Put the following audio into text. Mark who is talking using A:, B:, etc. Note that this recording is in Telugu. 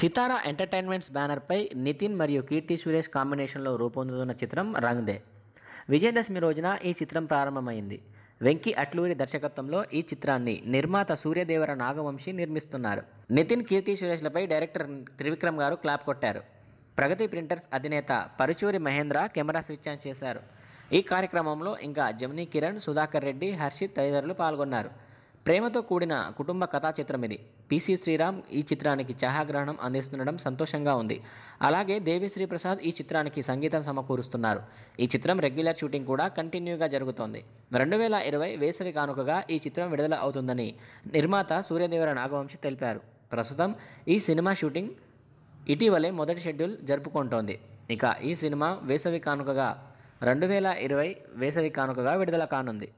A: సితారా ఎంటర్టైన్మెంట్స్ బ్యానర్పై నితిన్ మరియు కీర్తి సురేష్ కాంబినేషన్లో రూపొందుతున్న చిత్రం రంగ్దే విజయదశమి రోజున ఈ చిత్రం ప్రారంభమైంది వెంకీ అట్లూరి దర్శకత్వంలో ఈ చిత్రాన్ని నిర్మాత సూర్యదేవర నాగవంశీ నిర్మిస్తున్నారు నితిన్ కీర్తి సురేష్లపై డైరెక్టర్ త్రివిక్రమ్ గారు క్లాప్ కొట్టారు ప్రగతి ప్రింటర్స్ అధినేత Paruchuri Mahendra camera switch on చేశారు ఈ కార్యక్రమంలో ఇంకా జమినీ కిరణ్ సుధాకర్ రెడ్డి హర్షిత్ తదితరులు పాల్గొన్నారు ప్రేమతో కూడిన కుటుంబ కథా చిత్రం ఇది పిసి శ్రీరామ్ ఈ చిత్రానికి ఛాయాగ్రహణం అందిస్తుండడం సంతోషంగా ఉంది అలాగే దేవిశ్రీ ప్రసాద్ ఈ చిత్రానికి సంగీతం సమకూరుస్తున్నారు ఈ చిత్రం రెగ్యులర్ షూటింగ్ కూడా కంటిన్యూగా జరుగుతోంది రెండు వేల ఇరవై వేసవి కానుకగా ఈ చిత్రం విడుదల అవుతుందని నిర్మాత సూర్యదేవర నాగవంశి తెలిపారు ప్రస్తుతం ఈ సినిమా షూటింగ్ ఇటీవలే మొదటి షెడ్యూల్ జరుపుకుంటోంది ఇక ఈ సినిమా వేసవి కానుకగా రెండు వేల ఇరవై వేసవి కానుకగా విడుదల కానుంది